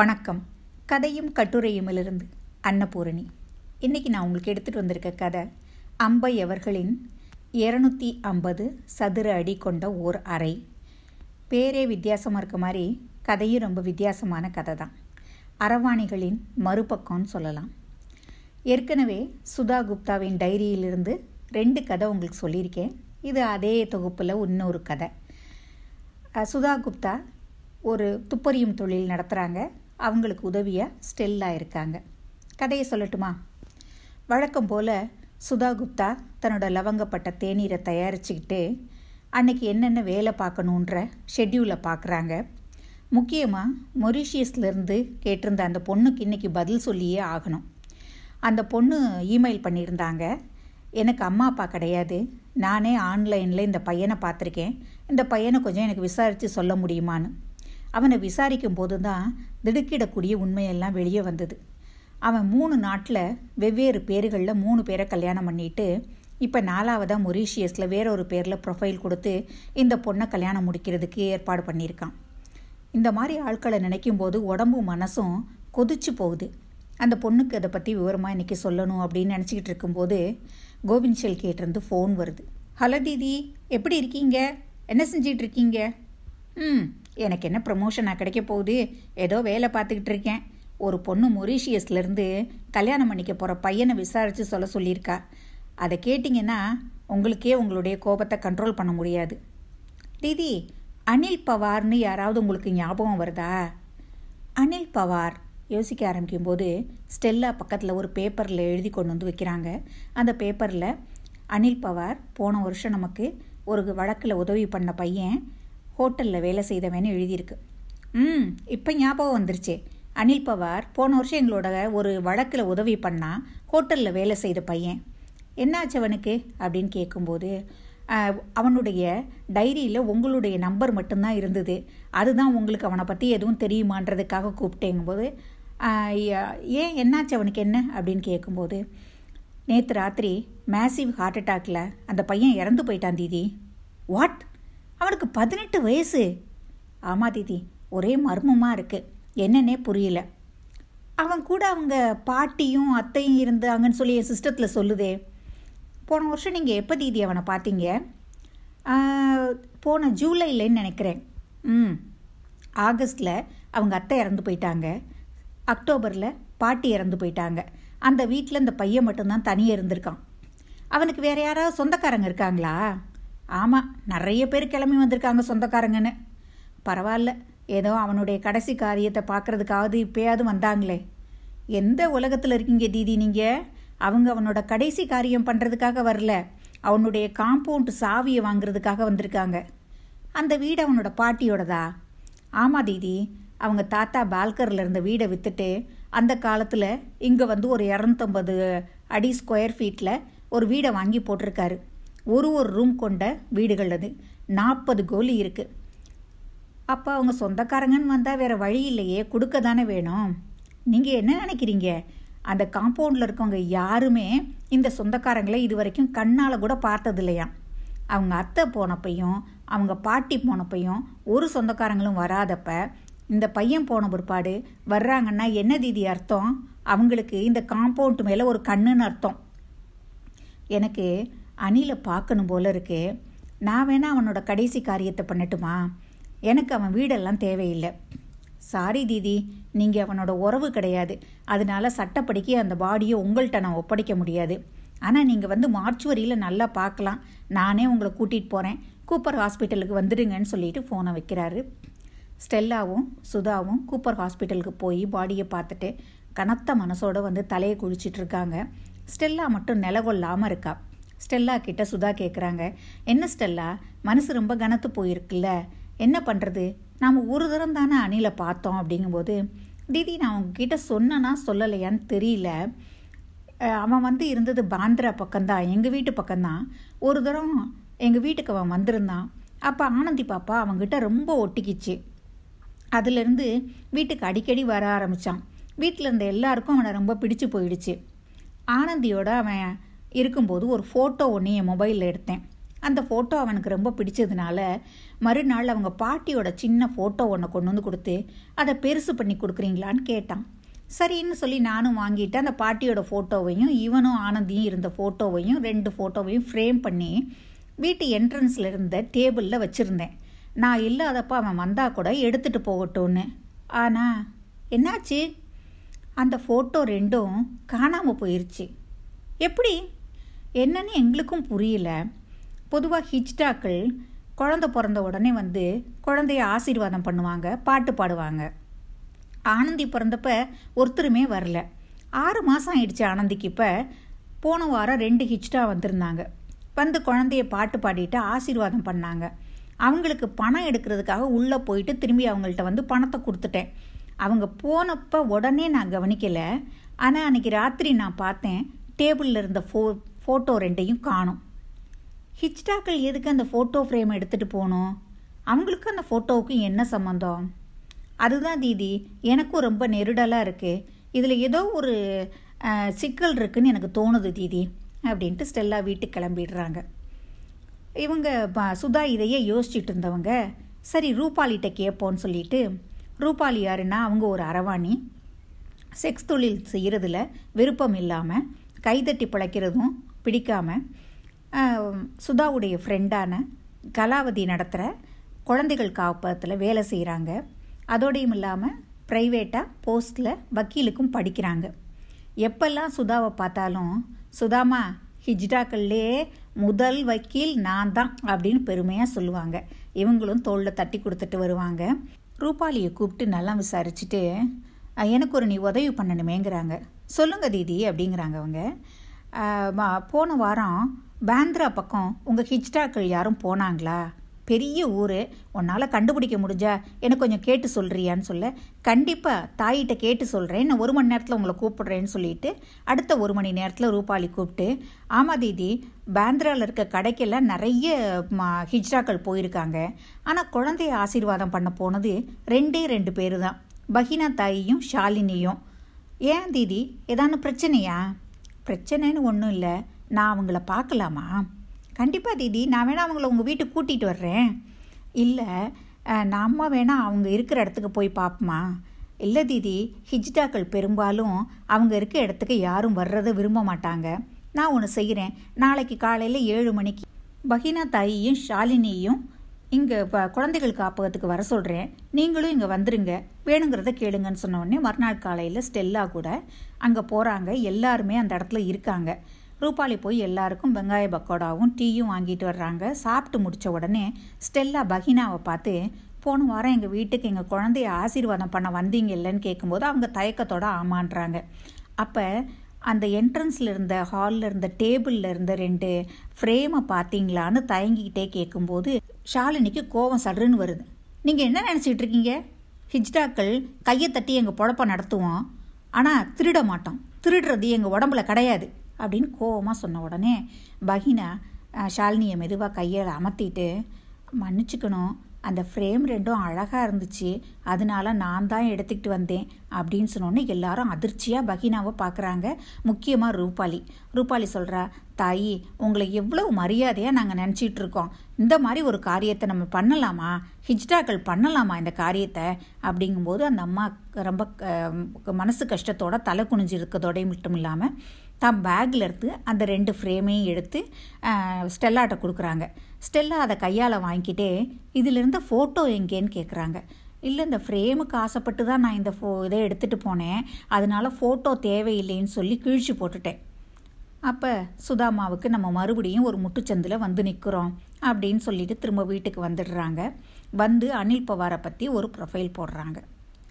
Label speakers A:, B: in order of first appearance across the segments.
A: வணக்கம் கதையும் கட்டுரையுமிலிருந்து அன்னபூரணி இன்றைக்கி நான் உங்களுக்கு எடுத்துகிட்டு வந்திருக்க கதை அம்பை அவர்களின் இரநூத்தி ஐம்பது சதுர அடி கொண்ட ஓர் அறை பேரே வித்தியாசமாக இருக்க மாதிரி கதையும் ரொம்ப வித்தியாசமான கதை தான் அரவாணிகளின் மறுபக்கம்னு சொல்லலாம் ஏற்கனவே சுதா குப்தாவின் டைரியிலிருந்து ரெண்டு கதை உங்களுக்கு சொல்லியிருக்கேன் இது அதே தொகுப்பில் இன்னொரு கதை சுதா குப்தா ஒரு துப்பறியும் தொழில் நடத்துகிறாங்க அவங்களுக்கு உதவியாக ஸ்டெல்லாக இருக்காங்க கதையை சொல்லட்டுமா வழக்கம் போல் சுதா குப்தா தன்னோட லவங்கப்பட்ட தேநீரை தயாரிச்சுக்கிட்டு அன்னைக்கு என்னென்ன வேலை பார்க்கணுன்ற ஷெட்யூலை பார்க்குறாங்க முக்கியமாக மொரீஷியஸ்லேருந்து கேட்டிருந்த அந்த பொண்ணுக்கு இன்றைக்கி பதில் சொல்லியே ஆகணும் அந்த பொண்ணு இமெயில் பண்ணியிருந்தாங்க எனக்கு அம்மா அப்பா கிடையாது நானே ஆன்லைனில் இந்த பையனை பார்த்துருக்கேன் இந்த பையனை கொஞ்சம் எனக்கு விசாரித்து சொல்ல முடியுமான்னு அவனை விசாரிக்கும் போது தான் திடுக்கிடக்கூடிய உண்மையெல்லாம் வெளியே வந்தது அவன் மூணு நாட்டில் வெவ்வேறு பேர்களில் மூணு பேரை கல்யாணம் பண்ணிட்டு இப்போ நாலாவதாக மொரீஷியஸில் வேற ஒரு பேரில் ப்ரொஃபைல் கொடுத்து இந்த பொண்ணை கல்யாணம் முடிக்கிறதுக்கு ஏற்பாடு பண்ணியிருக்கான் இந்த மாதிரி ஆட்களை நினைக்கும் போது உடம்பும் மனசும் கொதிச்சு போகுது அந்த பொண்ணுக்கு அதை பற்றி விவரமாக இன்றைக்கி சொல்லணும் அப்படின்னு நினச்சிக்கிட்டு இருக்கும்போது கோவிந்த் ஷெல் கேட்டிருந்து ஃபோன் வருது ஹலோ தீதி எப்படி இருக்கீங்க என்ன செஞ்சிகிட்டு இருக்கீங்க ம் எனக்கு என்ன ப்ரமோஷனாக கிடைக்க போகுது ஏதோ வேலை பார்த்துக்கிட்டு இருக்கேன் ஒரு பொண்ணு மொரீஷியஸ்லேருந்து கல்யாணம் பண்ணிக்க போகிற பையனை விசாரித்து சொல்ல சொல்லியிருக்கா அதை கேட்டிங்கன்னா உங்களுக்கே உங்களுடைய கோபத்தை கண்ட்ரோல் பண்ண முடியாது தீதி அனில் பவார்னு யாராவது உங்களுக்கு ஞாபகம் வருதா அனில் பவார் யோசிக்க ஆரம்பிக்கும்போது ஸ்டெல்லா பக்கத்தில் ஒரு பேப்பரில் எழுதி கொண்டு வந்து வைக்கிறாங்க அந்த பேப்பரில் அனில் பவார் போன வருஷம் நமக்கு ஒரு வழக்கில் உதவி பண்ண பையன் ஹோட்டலில் வேலை செய்தவன்னு எழுதியிருக்கு ம் இப்போ ஞாபகம் வந்துருச்சே அனில் பவார் போன வருஷம் எங்களோட ஒரு வழக்கில் உதவி பண்ணால் ஹோட்டலில் வேலை செய்த பையன் என்னாச்சு அவனுக்கு அப்படின்னு கேட்கும்போது அவனுடைய டைரியில் உங்களுடைய நம்பர் மட்டும்தான் இருந்தது அதுதான் உங்களுக்கு அவனை பற்றி எதுவும் தெரியுமான்றதுக்காக கூப்பிட்டேங்கும்போது ஏன் என்னாச்சு அவனுக்கு என்ன அப்படின்னு கேட்கும்போது நேற்று ராத்திரி மேசிவ் ஹார்ட் அட்டாக்கில் அந்த பையன் இறந்து போயிட்டான் தீதி வாட் அவனுக்கு பதினெட்டு வயசு ஆமாம் தீதி ஒரே மர்மமாக இருக்குது என்னன்னே புரியல அவன் கூட அவங்க பாட்டியும் அத்தையும் இருந்தாங்கன்னு சொல்லி என் சிஸ்டத்தில் சொல்லுதே போன வருஷம் நீங்கள் எப்போ தீதி அவனை பார்த்தீங்க போன ஜூலைலன்னு நினைக்கிறேன் ம் ஆகஸ்டில் அவங்க அத்தை இறந்து போயிட்டாங்க அக்டோபரில் பாட்டி இறந்து போயிட்டாங்க அந்த வீட்டில் இந்த பையன் மட்டும்தான் தனியாக இருந்திருக்கான் அவனுக்கு வேறு யாராவது சொந்தக்காரங்க இருக்காங்களா ஆமாம் நிறைய பேர் கிளம்பி வந்திருக்காங்க சொந்தக்காரங்கன்னு பரவாயில்ல ஏதோ அவனுடைய கடைசி காரியத்தை பார்க்குறதுக்காவது இப்பயாவது வந்தாங்களே எந்த உலகத்தில் இருக்கீங்க தீதி நீங்கள் அவங்க அவனோட கடைசி காரியம் பண்ணுறதுக்காக வரல அவனுடைய காம்பவுண்ட் சாவியை வாங்குறதுக்காக வந்திருக்காங்க அந்த வீடு அவனோட பாட்டியோடதா ஆமாம் தீதி அவங்க தாத்தா பால்கரில் இருந்த வீடை விற்றுட்டு அந்த காலத்தில் இங்கே வந்து ஒரு இரநூத்தம்பது அடி ஸ்கொயர் ஃபீட்டில் ஒரு வீடை வாங்கி போட்டிருக்காரு ஒரு ஒரு ரூம் கொண்ட வீடுகள் அது நாற்பது கோலி இருக்குது அப்போ அவங்க சொந்தக்காரங்கன்னு வந்தால் வேறு வழி இல்லையே கொடுக்க தானே வேணும் நீங்கள் என்ன நினைக்கிறீங்க அந்த காம்பவுண்டில் இருக்கவங்க யாருமே இந்த சொந்தக்காரங்களை இது வரைக்கும் கண்ணால் கூட பார்த்தது இல்லையா அவங்க அத்தை போனப்பையும் அவங்க பாட்டி போனப்பையும் ஒரு சொந்தக்காரங்களும் வராதப்ப இந்த பையன் போன பிற்பாடு வர்றாங்கன்னா என்ன தீதி அர்த்தம் அவங்களுக்கு இந்த காம்பவுண்ட் மேலே ஒரு கண்ணுன்னு அர்த்தம் எனக்கு அணிலை பார்க்கணும் போல இருக்கு நான் வேணால் அவனோட கடைசி காரியத்தை பண்ணட்டுமா எனக்கு அவன் வீடெல்லாம் தேவையில்லை சாரி தீதி நீங்கள் அவனோட உறவு கிடையாது அதனால சட்டப்படிக்கு அந்த பாடியை உங்கள்கிட்ட நான் ஒப்படைக்க முடியாது ஆனால் நீங்கள் வந்து மார்ச்சுவரியில் நல்லா பார்க்கலாம் நானே உங்களை கூட்டிகிட்டு போகிறேன் கூப்பர் ஹாஸ்பிட்டலுக்கு வந்துடுங்கன்னு சொல்லிட்டு ஃபோனை வைக்கிறாரு ஸ்டெல்லாவும் சுதாவும் கூப்பர் ஹாஸ்பிட்டலுக்கு போய் பாடியை பார்த்துட்டு கனத்த மனசோடு வந்து தலையை குளிச்சிட்ருக்காங்க ஸ்டெல்லா மட்டும் நிலகொள்ளாமல் இருக்கா ஸ்டெல்லா கிட்ட சுதா கேட்குறாங்க என்ன ஸ்டெல்லா மனசு ரொம்ப கனத்து போயிருக்குல்ல என்ன பண்ணுறது நாம் ஒரு தரம் தானே அணிலை பார்த்தோம் அப்படிங்கும்போது தீதி நான் உங்ககிட்ட சொன்னனா சொல்லலையான்னு தெரியல அவன் வந்து இருந்தது பாந்திரா பக்கம்தான் எங்கள் வீட்டு பக்கம்தான் ஒரு தரம் எங்கள் வீட்டுக்கு அவன் வந்திருந்தான் அப்போ ஆனந்தி பாப்பா அவங்ககிட்ட ரொம்ப ஒட்டிக்கிச்சு அதுலேருந்து வீட்டுக்கு அடிக்கடி வர ஆரம்பித்தான் வீட்டில் இருந்த எல்லாருக்கும் அவனை ரொம்ப பிடிச்சு போயிடுச்சு ஆனந்தியோட அவன் இருக்கும்போது ஒரு ஃபோட்டோ ஒன்று என் மொபைலில் எடுத்தேன் அந்த ஃபோட்டோ அவனுக்கு ரொம்ப பிடிச்சதுனால மறுநாள் அவங்க பாட்டியோட சின்ன ஃபோட்டோ ஒன்று கொண்டு வந்து கொடுத்து அதை பெருசு பண்ணி கொடுக்குறீங்களான்னு கேட்டான் சரின்னு சொல்லி நானும் வாங்கிட்டு அந்த பாட்டியோட ஃபோட்டோவையும் இவனும் ஆனந்தியும் இருந்த ஃபோட்டோவையும் ரெண்டு ஃபோட்டோவையும் ஃப்ரேம் பண்ணி வீட்டு என்ட்ரன்ஸில் இருந்த டேபிளில் வச்சுருந்தேன் நான் இல்லாதப்போ அவன் வந்தால் கூட எடுத்துகிட்டு போகட்டும்னு ஆனால் என்னாச்சு அந்த ஃபோட்டோ ரெண்டும் காணாமல் போயிடுச்சு எப்படி என்னன்னு எங்களுக்கும் புரியல பொதுவாக ஹிஜ்டாக்கள் குழந்த பிறந்த உடனே வந்து குழந்தைய ஆசீர்வாதம் பண்ணுவாங்க பாட்டு பாடுவாங்க ஆனந்தி பிறந்தப்ப ஒருத்தருமே வரல ஆறு மாதம் ஆயிடுச்சு ஆனந்திக்கு இப்போ போன வாரம் ரெண்டு ஹிஜ்டா வந்திருந்தாங்க வந்து குழந்தைய பாட்டு பாடிட்டு ஆசீர்வாதம் பண்ணாங்க அவங்களுக்கு பணம் எடுக்கிறதுக்காக உள்ளே போயிட்டு திரும்பி அவங்கள்ட்ட வந்து பணத்தை கொடுத்துட்டேன் அவங்க போனப்போ உடனே நான் கவனிக்கலை ஆனால் அன்றைக்கி ராத்திரி நான் பார்த்தேன் டேபிளில் இருந்த ஃபோ ஃபோட்டோ ரெண்டையும் காணும் ஹிச்டாக்கள் எதுக்கு அந்த ஃபோட்டோ ஃப்ரேம் எடுத்துகிட்டு போகணும் அவங்களுக்கு அந்த ஃபோட்டோவுக்கும் என்ன சம்மந்தம் அதுதான் தீதி எனக்கும் ரொம்ப நெருடலாக இருக்குது இதில் ஏதோ ஒரு சிக்கல் இருக்குதுன்னு எனக்கு தோணுது தீதி அப்படின்ட்டு ஸ்டெல்லா வீட்டுக்கு கிளம்பிடுறாங்க இவங்க சுதா இதையே யோசிச்சுட்டு இருந்தவங்க சரி ரூபாலிகிட்ட கேட்போன்னு சொல்லிட்டு ரூபாலி யாருன்னா அவங்க ஒரு அரவாணி செக்ஸ் தொழில் செய்கிறதுல விருப்பம் இல்லாமல் கைதட்டி பிழைக்கிறதும் பிடிக்காமல் சுதாவுடைய ஃப்ரெண்டான கலாவதி நடத்துகிற குழந்தைகள் காப்பகத்தில் வேலை செய்கிறாங்க அதோடையும் இல்லாமல் ப்ரைவேட்டாக போஸ்ட்டில் வக்கீலுக்கும் படிக்கிறாங்க எப்பெல்லாம் சுதாவை பார்த்தாலும் சுதாமா ஹிஜ்டாக்கள்லேயே முதல் வக்கீல் நான் தான் அப்படின்னு பெருமையாக சொல்லுவாங்க இவங்களும் தோளில் தட்டி கொடுத்துட்டு வருவாங்க ரூபாலியை கூப்பிட்டு நல்லா விசாரிச்சுட்டு எனக்கு ஒரு நீ உதவி பண்ணணுமேங்கிறாங்க சொல்லுங்கள் தீதி அப்படிங்கிறாங்க அவங்க போன வாரம் பேந்திரா பக்கம் உங்கள் ஹிஜ்டாக்கள் யாரும் போனாங்களா பெரிய ஊர் உன்னால் கண்டுபிடிக்க முடிஞ்சா எனக்கு கொஞ்சம் கேட்டு சொல்கிறியான்னு சொல்ல கண்டிப்பாக தாயிட்ட கேட்டு சொல்கிறேன் நான் ஒரு மணி நேரத்தில் உங்களை கூப்பிடுறேன்னு சொல்லிட்டு அடுத்த ஒரு மணி நேரத்தில் ரூபாலி கூப்பிட்டு ஆமாம் தீதி பேந்திராவில் இருக்க கடைக்கெல்லாம் நிறைய ஹிஜ்ராக்கள் போயிருக்காங்க ஆனால் குழந்தைய ஆசீர்வாதம் பண்ண போனது ரெண்டே ரெண்டு பேர் தான் பஹினா தாயியும் ஷாலினியும் ஏன் தீதி ஏதான பிரச்சனையா பிரச்சனைன்னு ஒன்றும் இல்லை நான் அவங்கள பார்க்கலாமா கண்டிப்பாக தீதி நான் வேணால் அவங்கள உங்கள் வீட்டுக்கு கூட்டிகிட்டு வர்றேன் இல்லை நம்ம வேணால் அவங்க இருக்கிற இடத்துக்கு போய் பார்ப்போமா இல்லை தீதி ஹிஜ்டாக்கள் பெரும்பாலும் அவங்க இருக்க இடத்துக்கு யாரும் வர்றதை விரும்ப மாட்டாங்க நான் ஒன்று செய்கிறேன் நாளைக்கு காலையில் ஏழு மணிக்கு பஹினா தாயியும் ஷாலினியும் இங்கே இப்போ குழந்தைகள் காப்பகத்துக்கு வர சொல்கிறேன் நீங்களும் இங்கே வந்துடுங்க வேணுங்கிறத கேளுங்கன்னு சொன்ன உடனே மறுநாள் காலையில் ஸ்டெல்லா கூட அங்கே போகிறாங்க எல்லாருமே அந்த இடத்துல இருக்காங்க ரூபாலி போய் எல்லாருக்கும் வெங்காய பக்கோடாவும் டீயும் வாங்கிட்டு வர்றாங்க சாப்பிட்டு முடித்த உடனே ஸ்டெல்லா பகினாவை பார்த்து போன வாரம் எங்கள் வீட்டுக்கு எங்கள் குழந்தைய ஆசீர்வாதம் பண்ண வந்தீங்க இல்லைன்னு கேட்கும்போது அவங்க தயக்கத்தோடு ஆமான்றாங்க அப்போ அந்த என்ட்ரன்ஸில் இருந்த ஹாலில் இருந்த டேபிளில் இருந்த ரெண்டு ஃப்ரேமை பார்த்தீங்களான்னு தயங்கிக்கிட்டே கேட்கும்போது ஷாலினிக்கு கோவம் சடுன்னு வருது நீங்கள் என்ன நினச்சிக்கிட்டு இருக்கீங்க ஹிஜ்டாக்கள் கையை தட்டி எங்கள் பொழப்ப நடத்துவோம் ஆனால் திருட மாட்டோம் திருடுறது எங்கள் உடம்புல கிடையாது அப்படின்னு கோவமாக சொன்ன உடனே பகினா ஷாலினியை மெதுவாக கையால் அமர்த்திட்டு மன்னிச்சுக்கணும் அந்த ஃப்ரேம் ரெண்டும் அழகாக இருந்துச்சு அதனால நான் தான் எடுத்துக்கிட்டு வந்தேன் அப்படின்னு சொன்னோன்னே எல்லாரும் அதிர்ச்சியாக பகினாவை பார்க்குறாங்க முக்கியமாக ரூபாலி ரூபாலி சொல்கிறா தாயி உங்களை எவ்வளவு மரியாதையாக நாங்கள் நினச்சிட்டு இருக்கோம் இந்த மாதிரி ஒரு காரியத்தை நம்ம பண்ணலாமா ஹிஜ்டாக்கள் பண்ணலாமா இந்த காரியத்தை அப்படிங்கும்போது அந்த அம்மா ரொம்ப மனசு கஷ்டத்தோட தலை குனிஞ்சு இருக்கதோடையும் மட்டும் இல்லாமல் தான் பேக்கில் இருந்து அந்த ரெண்டு ஃப்ரேமையும் எடுத்து ஸ்டெல்லாட்டை கொடுக்குறாங்க ஸ்டெல்லா அதை கையால் வாங்கிக்கிட்டே இதில் ஃபோட்டோ எங்கேன்னு கேட்குறாங்க இல்லை இந்த ஃப்ரேமுக்கு ஆசைப்பட்டு தான் நான் இந்த ஃபோ இதை எடுத்துகிட்டு போனேன் அதனால் ஃபோட்டோ தேவையில்லைன்னு சொல்லி கிழிச்சு போட்டுட்டேன் அப்போ சுதாமாவுக்கு நம்ம மறுபடியும் ஒரு முட்டுச்சந்தில் வந்து நிற்கிறோம் அப்படின்னு சொல்லிட்டு திரும்ப வீட்டுக்கு வந்துடுறாங்க வந்து அனில் பவாரை பற்றி ஒரு ப்ரொஃபைல் போடுறாங்க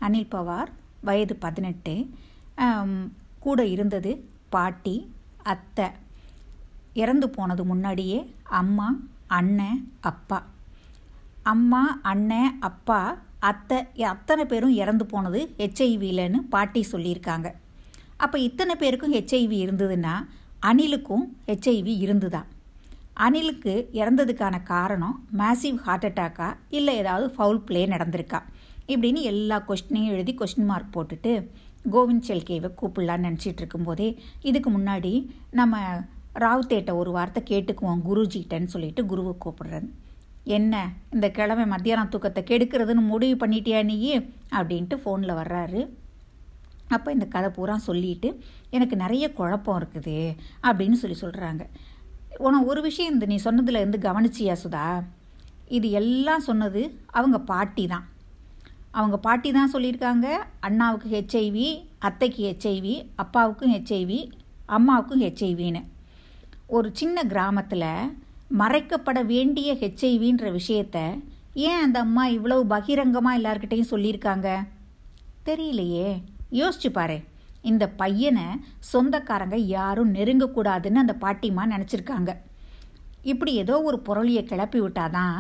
A: அனில் பவார் வயது பதினெட்டு கூட இருந்தது பாட்டி அத்தை இறந்து போனது முன்னாடியே அம்மா அண்ணன் அப்பா அம்மா அண்ணன் அப்பா அத்தை அத்தனை பேரும் இறந்து போனது ஹெச்ஐவிலன்னு பாட்டி சொல்லியிருக்காங்க அப்போ இத்தனை பேருக்கும் ஹெச்ஐவி இருந்ததுன்னா அனிலுக்கும் ஹெச்ஐவி இருந்துதான் அனிலுக்கு இறந்ததுக்கான காரணம் மேசிவ் ஹார்ட் அட்டாக்கா இல்லை ஏதாவது ஃபவுல் பிளே நடந்திருக்கா இப்படின்னு எல்லா கொஸ்டினையும் எழுதி கொஸ்டின் மார்க் போட்டுட்டு கோவிந்த் செல்கேவை கூப்பிடலான்னு நினச்சிட்டு இருக்கும்போதே இதுக்கு முன்னாடி நம்ம ராவுத்தேட்ட ஒரு வார்த்தை கேட்டுக்குவோம் குருஜிட்டன்னு சொல்லிட்டு குருவை கூப்பிடுறேன் என்ன இந்த கிழமை மத்தியானம் தூக்கத்தை கெடுக்கிறதுன்னு முடிவு பண்ணிட்டியா நீயே அப்படின்ட்டு ஃபோனில் வர்றாரு அப்போ இந்த கதை பூரா சொல்லிட்டு எனக்கு நிறைய குழப்பம் இருக்குது அப்படின்னு சொல்லி சொல்கிறாங்க உனக்கு ஒரு விஷயம் இந்த நீ சொன்னதில் இருந்து கவனிச்சியா சுதா இது எல்லாம் சொன்னது அவங்க பாட்டி தான் அவங்க பாட்டி தான் சொல்லியிருக்காங்க அண்ணாவுக்கு ஹெச்ஐவி அத்தைக்கு ஹெச்ஐவி அப்பாவுக்கும் ஹெச்ஐவி அம்மாவுக்கும் ஹெச்ஐவின்னு ஒரு சின்ன கிராமத்தில் மறைக்கப்பட வேண்டிய ஹெச்ஐவின்ற விஷயத்த ஏன் அந்த அம்மா இவ்வளவு பகிரங்கமாக எல்லார்கிட்டையும் சொல்லியிருக்காங்க தெரியலையே யோசிச்சு பாரு இந்த பையனை சொந்தக்காரங்க யாரும் நெருங்கக்கூடாதுன்னு அந்த பாட்டிம்மா நினச்சிருக்காங்க இப்படி ஏதோ ஒரு பொருளியை கிளப்பி விட்டாதான்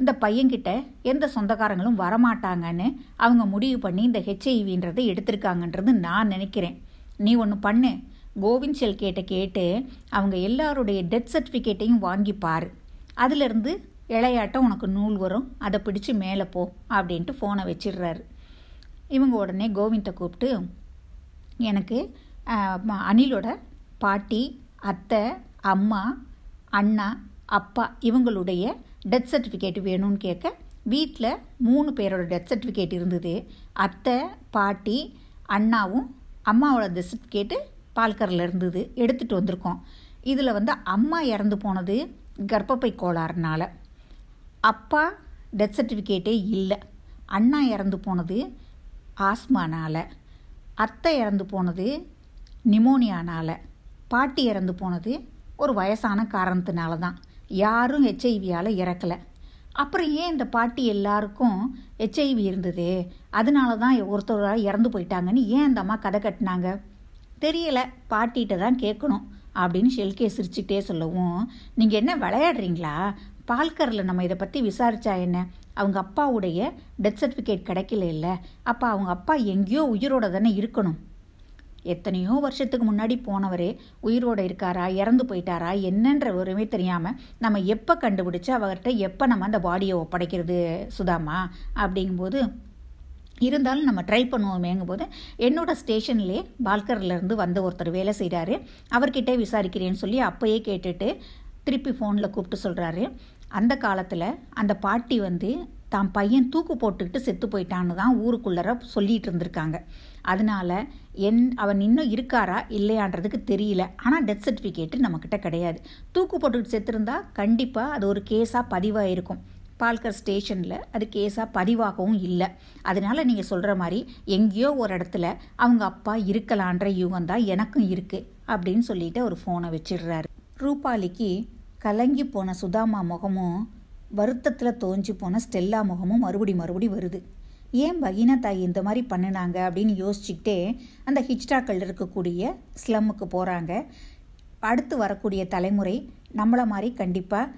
A: இந்த பையன்கிட்ட எந்த சொந்தக்காரங்களும் வரமாட்டாங்கன்னு அவங்க முடிவு பண்ணி இந்த ஹெச்ஐவின்றதை எடுத்திருக்காங்கன்றது நான் நினைக்கிறேன் நீ ஒன்று பண்ணு கோவிந்த் கேட்ட கேட்டு அவங்க எல்லாருடைய டெத் சர்டிஃபிகேட்டையும் வாங்கிப்பார் அதிலிருந்து இளையாட்டம் உனக்கு நூல் வரும் அதை பிடிச்சி மேலே போ அப்படின்ட்டு ஃபோனை வச்சிடுறாரு இவங்க உடனே கோவிந்தை கூப்பிட்டு எனக்கு அனிலோட பாட்டி அத்தை அம்மா அண்ணா அப்பா இவங்களுடைய டெத் சர்டிஃபிகேட் வேணும்னு கேட்க வீட்டில் மூணு பேரோட டெத் சர்டிஃபிகேட் இருந்தது அத்தை பாட்டி அண்ணாவும் அம்மாவோட டெத் சர்டிஃபிகேட்டு பால்கரில் இருந்தது எடுத்துகிட்டு வந்திருக்கோம் இதில் வந்து அம்மா இறந்து போனது கர்ப்பப்பை கோளாறுனால் அப்பா டெத் சர்டிஃபிகேட்டே இல்லை அண்ணா இறந்து போனது ஆஸ்மானால் அத்தை இறந்து போனது நிமோனியானால் பாட்டி இறந்து போனது ஒரு வயசான காரணத்தினால தான் யாரும் ஹெச்ஐவியால் இறக்கலை அப்புறம் ஏன் இந்த பாட்டி எல்லாருக்கும் ஹெச்ஐவி இருந்தது அதனால தான் ஒருத்தராக இறந்து போயிட்டாங்கன்னு ஏன் அந்த அம்மா கதை கட்டினாங்க தெரியல பாட்டிகிட்ட தான் கேட்கணும் அப்படின்னு ஷெல்கே சிரிச்சுக்கிட்டே சொல்லவும் நீங்கள் என்ன விளையாடுறீங்களா பால்கரில் நம்ம இதை பற்றி விசாரித்தா என்ன அவங்க அப்பாவுடைய டெத் சர்டிஃபிகேட் கிடைக்கல இல்லை அப்போ அவங்க அப்பா எங்கேயோ உயிரோட தானே இருக்கணும் எத்தனையோ வருஷத்துக்கு முன்னாடி போனவரே உயிரோடு இருக்காரா இறந்து போயிட்டாரா என்னன்ற ஒருமே தெரியாமல் நம்ம எப்போ கண்டுபிடிச்சு அவர்கிட்ட எப்போ நம்ம அந்த பாடியை ஒப்படைக்கிறது சுதாமா அப்படிங்கும்போது இருந்தாலும் நம்ம ட்ரை பண்ணுவோமேங்கும் போது என்னோடய ஸ்டேஷன்லேயே பால்கர்லேருந்து வந்த ஒருத்தர் வேலை செய்கிறாரு அவர்கிட்டே விசாரிக்கிறேன்னு சொல்லி அப்போயே கேட்டுட்டு திருப்பி ஃபோனில் கூப்பிட்டு சொல்கிறாரு அந்த காலத்தில் அந்த பாட்டி வந்து தான் பையன் தூக்கு போட்டுக்கிட்டு செத்து போயிட்டான்னு தான் ஊருக்குள்ளர சொல்லிகிட்டு இருந்திருக்காங்க அதனால் என் அவன் இன்னும் இருக்காரா இல்லையான்றதுக்கு தெரியல ஆனால் டெத் சர்டிஃபிகேட்டு நம்மக்கிட்ட கிடையாது தூக்கு போட்டுக்கிட்டு செத்துருந்தா கண்டிப்பாக அது ஒரு கேஸாக பதிவாகிருக்கும் பால்கர் ஸ்டேஷனில் அது கேஸாக பதிவாகவும் இல்லை அதனால் நீங்கள் சொல்கிற மாதிரி எங்கேயோ ஒரு இடத்துல அவங்க அப்பா இருக்கலான்ற யூகம் தான் எனக்கும் இருக்குது அப்படின்னு சொல்லிட்டு ஒரு ஃபோனை வச்சிடுறாரு ரூபாலிக்கு கலங்கி போன சுதாமா முகமும் வருத்தத்தில் தோஞ்சி போன ஸ்டெல்லா முகமும் மறுபடி மறுபடி வருது ஏன் பகினா தாய் இந்த மாதிரி பண்ணினாங்க அப்படின்னு யோசிச்சுக்கிட்டே அந்த ஹிச்டாக்கள் இருக்கக்கூடிய ஸ்லம்முக்கு போகிறாங்க அடுத்து வரக்கூடிய தலைமுறை நம்மளை மாதிரி கண்டிப்பாக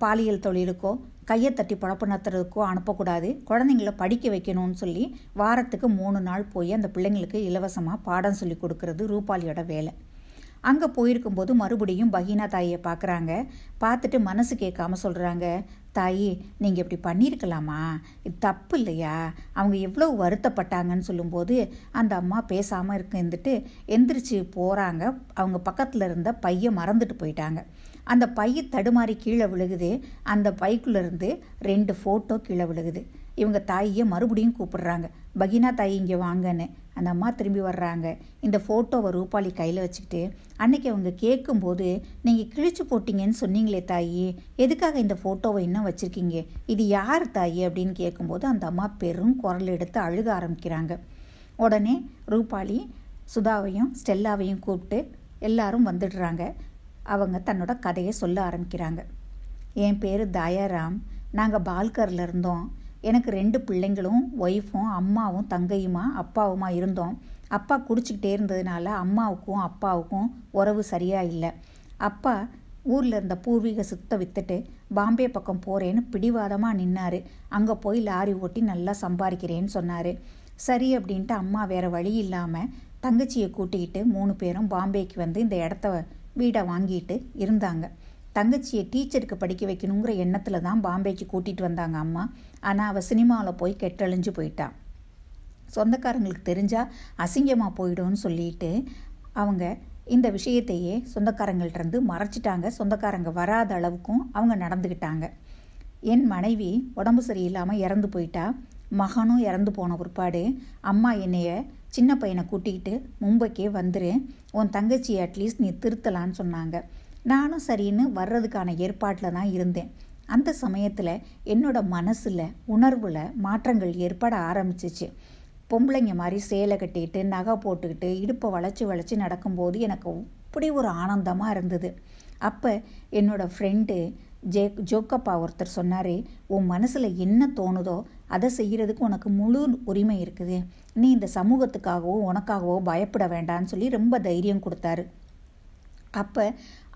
A: பாலியல் தொழிலுக்கோ கையை தட்டி நடத்துறதுக்கோ அனுப்பக்கூடாது குழந்தைங்கள படிக்க வைக்கணும்னு சொல்லி வாரத்துக்கு மூணு நாள் போய் அந்த பிள்ளைங்களுக்கு இலவசமாக பாடம் சொல்லி கொடுக்கறது ரூபாலியோட வேலை அங்கே போயிருக்கும்போது மறுபடியும் பகினா தாயை பார்க்குறாங்க பார்த்துட்டு மனசு கேட்காம சொல்கிறாங்க தாயி நீங்கள் இப்படி பண்ணியிருக்கலாமா இது தப்பு இல்லையா அவங்க எவ்வளோ வருத்தப்பட்டாங்கன்னு சொல்லும்போது அந்த அம்மா பேசாமல் இருக்க இருந்துட்டு எந்திரிச்சு போகிறாங்க அவங்க பக்கத்தில் இருந்த பையை மறந்துட்டு போயிட்டாங்க அந்த பைய தடுமாறி கீழே விழுகுது அந்த பைக்குள்ளேருந்து ரெண்டு ஃபோட்டோ கீழே விழுகுது இவங்க தாயை மறுபடியும் கூப்பிடுறாங்க பகினா தாய் இங்கே வாங்கன்னு அந்த அம்மா திரும்பி வர்றாங்க இந்த ஃபோட்டோவை ரூபாலி கையில் வச்சுக்கிட்டு அன்னைக்கு அவங்க கேட்கும்போது நீங்கள் கிழிச்சு போட்டிங்கன்னு சொன்னீங்களே தாயி எதுக்காக இந்த ஃபோட்டோவை இன்னும் வச்சுருக்கீங்க இது யார் தாயி அப்படின்னு கேட்கும்போது அந்த அம்மா பெரும் குரல் எடுத்து அழுக ஆரம்பிக்கிறாங்க உடனே ரூபாலி சுதாவையும் ஸ்டெல்லாவையும் கூப்பிட்டு எல்லாரும் வந்துடுறாங்க அவங்க தன்னோட கதையை சொல்ல ஆரம்பிக்கிறாங்க என் பேர் தயாராம் நாங்கள் பால்கரில் இருந்தோம் எனக்கு ரெண்டு பிள்ளைங்களும் ஒய்ஃபும் அம்மாவும் தங்கையுமா அப்பாவுமா இருந்தோம் அப்பா குடிச்சிக்கிட்டே இருந்ததுனால அம்மாவுக்கும் அப்பாவுக்கும் உறவு சரியாக இல்லை அப்பா ஊரில் இருந்த பூர்வீக சுத்த விற்றுட்டு பாம்பே பக்கம் போகிறேன்னு பிடிவாதமாக நின்னார் அங்கே போய் லாரி ஓட்டி நல்லா சம்பாதிக்கிறேன்னு சொன்னார் சரி அப்படின்ட்டு அம்மா வேறு வழி இல்லாமல் தங்கச்சியை கூட்டிக்கிட்டு மூணு பேரும் பாம்பேக்கு வந்து இந்த இடத்த வீடை வாங்கிட்டு இருந்தாங்க தங்கச்சியை டீச்சருக்கு படிக்க வைக்கணுங்கிற எண்ணத்தில் தான் பாம்பேக்கு கூட்டிகிட்டு வந்தாங்க அம்மா ஆனால் அவள் சினிமாவில் போய் கெட்டழிஞ்சு போயிட்டான் சொந்தக்காரங்களுக்கு தெரிஞ்சால் அசிங்கமாக போயிடும்னு சொல்லிட்டு அவங்க இந்த விஷயத்தையே சொந்தக்காரங்கள்டருந்து மறைச்சிட்டாங்க சொந்தக்காரங்க வராத அளவுக்கும் அவங்க நடந்துக்கிட்டாங்க என் மனைவி உடம்பு சரியில்லாமல் இறந்து போயிட்டா மகனும் இறந்து போன பிற்பாடு அம்மா என்னைய சின்ன பையனை கூட்டிக்கிட்டு மும்பைக்கே வந்துரு உன் தங்கச்சியை அட்லீஸ்ட் நீ திருத்தலான்னு சொன்னாங்க நானும் சரின்னு வர்றதுக்கான ஏற்பாட்டில் தான் இருந்தேன் அந்த சமயத்தில் என்னோட மனசில் உணர்வில் மாற்றங்கள் ஏற்பட ஆரம்பிச்சிச்சு பொம்பளைங்க மாதிரி சேலை கட்டிட்டு நகை போட்டுக்கிட்டு இடுப்பை வளைச்சி வளைச்சி நடக்கும்போது எனக்கு அப்படி ஒரு ஆனந்தமாக இருந்தது அப்போ என்னோடய ஃப்ரெண்டு ஜே ஜோக்கப்பா ஒருத்தர் சொன்னார் உன் மனசில் என்ன தோணுதோ அதை செய்கிறதுக்கு உனக்கு முழு உரிமை இருக்குது நீ இந்த சமூகத்துக்காகவோ உனக்காகவோ பயப்பட வேண்டான்னு சொல்லி ரொம்ப தைரியம் கொடுத்தாரு அப்போ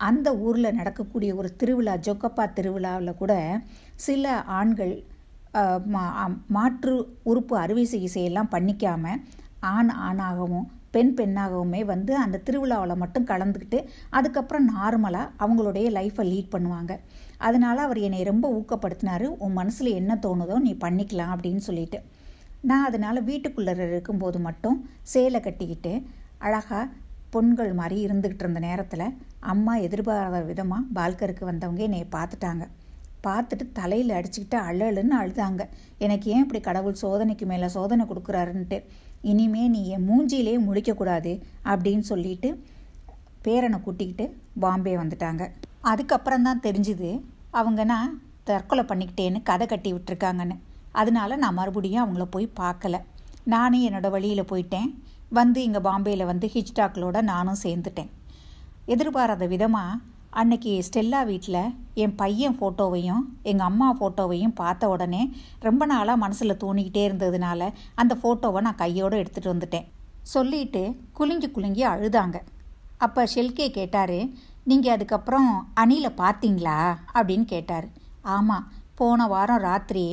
A: அந்த ஊரில் நடக்கக்கூடிய ஒரு திருவிழா ஜொக்கப்பா திருவிழாவில் கூட சில ஆண்கள் மா மாற்று உறுப்பு அறுவை சிகிச்சையெல்லாம் பண்ணிக்காமல் ஆண் ஆணாகவும் பெண் பெண்ணாகவுமே வந்து அந்த திருவிழாவில் மட்டும் கலந்துக்கிட்டு அதுக்கப்புறம் நார்மலாக அவங்களுடைய லைஃப்பை லீட் பண்ணுவாங்க அதனால் அவர் என்னை ரொம்ப ஊக்கப்படுத்தினார் உன் மனசில் என்ன தோணுதோ நீ பண்ணிக்கலாம் அப்படின்னு சொல்லிட்டு நான் அதனால் வீட்டுக்குள்ளே இருக்கும்போது மட்டும் சேலை கட்டிக்கிட்டு அழகாக பொண்கள் மாதிரி இருந்துக்கிட்டு இருந்த நேரத்தில் அம்மா எதிர்பாராத விதமாக பால்கருக்கு வந்தவங்க என்னை பார்த்துட்டாங்க பார்த்துட்டு தலையில் அடிச்சுக்கிட்டு அழலுன்னு அழுதாங்க எனக்கு ஏன் இப்படி கடவுள் சோதனைக்கு மேலே சோதனை கொடுக்குறாருன்ட்டு இனிமே நீ என் மூஞ்சியிலே முடிக்கக்கூடாது அப்படின்னு சொல்லிட்டு பேரனை கூட்டிக்கிட்டு பாம்பே வந்துட்டாங்க அதுக்கப்புறம் தான் தெரிஞ்சுது அவங்கன்னா தற்கொலை பண்ணிக்கிட்டேன்னு கதை கட்டி விட்டுருக்காங்கன்னு அதனால நான் மறுபடியும் அவங்கள போய் பார்க்கல நானே என்னோடய வழியில் போயிட்டேன் வந்து இங்கே பாம்பேயில் வந்து ஹிஜ்டாக்களோட நானும் சேர்ந்துட்டேன் எதிர்பாராத விதமாக அன்னைக்கு ஸ்டெல்லா வீட்டில் என் பையன் ஃபோட்டோவையும் எங்கள் அம்மா ஃபோட்டோவையும் பார்த்த உடனே ரொம்ப நாளாக மனசில் தோணிக்கிட்டே இருந்ததுனால அந்த ஃபோட்டோவை நான் கையோடு எடுத்துகிட்டு வந்துட்டேன் சொல்லிட்டு குலுங்கி குலுங்கி அழுதாங்க அப்போ ஷெல்கே கேட்டார் நீங்கள் அதுக்கப்புறம் அணியில் பார்த்தீங்களா அப்படின்னு கேட்டார் ஆமாம் போன வாரம் ராத்திரி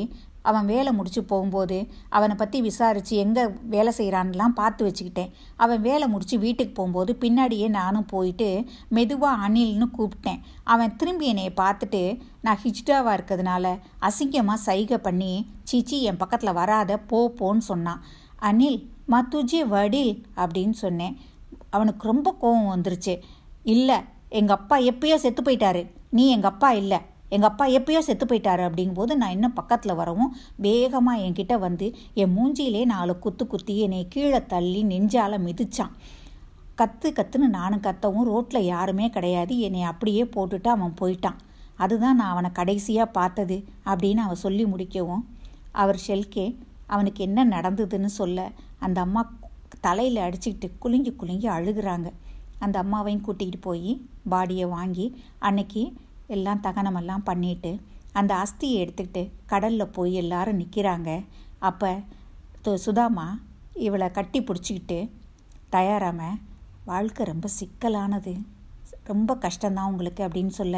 A: அவன் வேலை முடிச்சு போகும்போது அவனை பற்றி விசாரித்து எங்கே வேலை செய்கிறான்லாம் பார்த்து வச்சுக்கிட்டேன் அவன் வேலை முடித்து வீட்டுக்கு போகும்போது பின்னாடியே நானும் போயிட்டு மெதுவாக அணில்னு கூப்பிட்டேன் அவன் திரும்பி என்னையை பார்த்துட்டு நான் ஹிஜ்டாவாக இருக்கிறதுனால அசிங்கமாக சைகை பண்ணி சீச்சி என் பக்கத்தில் வராத போ போன்னு சொன்னான் அனில் மத்துஜி வடில் அப்படின்னு சொன்னேன் அவனுக்கு ரொம்ப கோவம் வந்துருச்சு இல்லை எங்கள் அப்பா எப்பயோ செத்து போயிட்டாரு நீ எங்கள் அப்பா இல்லை எங்கள் அப்பா எப்பயோ செத்து போயிட்டாரு அப்படிங்கும்போது நான் இன்னும் பக்கத்தில் வரவும் வேகமாக என்கிட்ட வந்து என் மூஞ்சியிலே நாலு குத்து குத்தி என்னை கீழே தள்ளி நெஞ்சால் மிதித்தான் கற்று கற்றுன்னு நானும் கத்தவும் ரோட்டில் யாருமே கிடையாது என்னை அப்படியே போட்டுட்டு அவன் போயிட்டான் அதுதான் நான் அவனை கடைசியாக பார்த்தது அப்படின்னு அவன் சொல்லி முடிக்கவும் அவர் ஷெல்கே அவனுக்கு என்ன நடந்ததுன்னு சொல்ல அந்த அம்மா தலையில் அடிச்சுக்கிட்டு குலுங்கி குலுங்கி அழுகிறாங்க அந்த அம்மாவையும் கூட்டிகிட்டு போய் பாடியை வாங்கி அன்னைக்கு எல்லாம் தகனமெல்லாம் பண்ணிட்டு அந்த அஸ்தியை எடுத்துக்கிட்டு கடலில் போய் எல்லாரும் நிற்கிறாங்க அப்போ சுதாமா இவளை கட்டி பிடிச்சிக்கிட்டு தயாராமல் வாழ்க்கை ரொம்ப சிக்கலானது ரொம்ப கஷ்டந்தான் உங்களுக்கு அப்படின்னு சொல்ல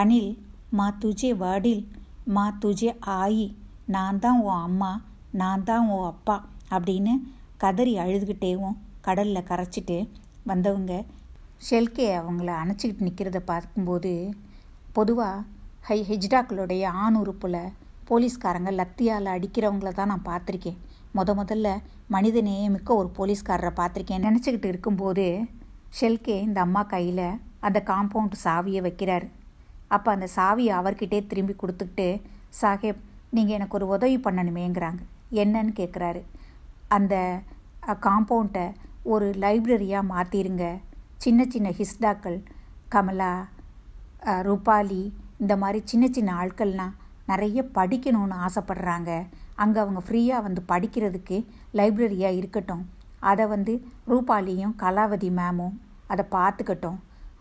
A: அனில் மா துஜே வாடில் மா துஜே ஆயி நான் தான் உன் அம்மா நான் தான் உன் அப்பா அப்படின்னு கதறி அழுதுகிட்டேவும் கடலில் கரைச்சிட்டு வந்தவங்க ஷெல்கே அவங்கள அணைச்சிக்கிட்டு நிற்கிறத பார்க்கும்போது பொதுவாக ஹை ஹெஜ்டாக்களுடைய ஆண் உறுப்பில் போலீஸ்காரங்க லத்தியால் அடிக்கிறவங்கள தான் நான் பார்த்துருக்கேன் முத முதல்ல மனித நேயமிக்க ஒரு போலீஸ்காரரை பார்த்துருக்கேன் நினச்சிக்கிட்டு இருக்கும்போது ஷெல்கே இந்த அம்மா கையில் அந்த காம்பவுண்ட் சாவியை வைக்கிறார் அப்போ அந்த சாவியை அவர்கிட்டே திரும்பி கொடுத்துக்கிட்டு சாஹேப் நீங்கள் எனக்கு ஒரு உதவி பண்ணணுமேங்கிறாங்க என்னன்னு கேட்குறாரு அந்த காம்பவுண்டை ஒரு லைப்ரரியாக மாற்றிருங்க சின்ன சின்ன ஹிஸ்டாக்கள் கமலா ரூபாலி இந்த மாதிரி சின்ன சின்ன ஆட்கள்லாம் நிறைய படிக்கணும்னு ஆசைப்படுறாங்க அங்கே அவங்க ஃப்ரீயாக வந்து படிக்கிறதுக்கு லைப்ரரியாக இருக்கட்டும் அதை வந்து ரூபாலியும் கலாவதி மேமும் அதை பார்த்துக்கட்டும்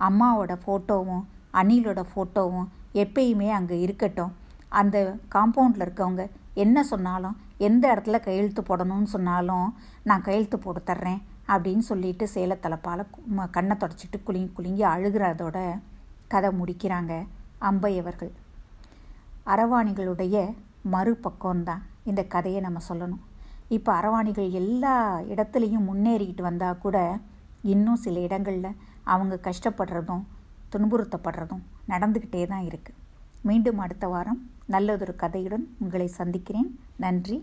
A: அம்மாவோட ஃபோட்டோவும் அணிலோட ஃபோட்டோவும் எப்பயுமே அங்கே இருக்கட்டும் அந்த காம்பவுண்டில் இருக்கவங்க என்ன சொன்னாலும் எந்த இடத்துல கையெழுத்து போடணும்னு சொன்னாலும் நான் கையெழுத்து போட்டு தர்றேன் அப்படின்னு சொல்லிட்டு சேலத்தலப்பால் கண்ணை தொடச்சிட்டு குலுங்கி குலுங்கி அழுகிறதோட கதை முடிக்கிறாங்க அம்பையவர்கள் அரவாணிகளுடைய மறுபக்கம்தான் இந்த கதையை நம்ம சொல்லணும் இப்போ அரவாணிகள் எல்லா இடத்துலையும் முன்னேறிக்கிட்டு வந்தால் கூட இன்னும் சில இடங்களில் அவங்க கஷ்டப்படுறதும் துன்புறுத்தப்படுறதும் நடந்துக்கிட்டே தான் இருக்குது மீண்டும் அடுத்த வாரம் நல்லதொரு கதையுடன் உங்களை சந்திக்கிறேன் நன்றி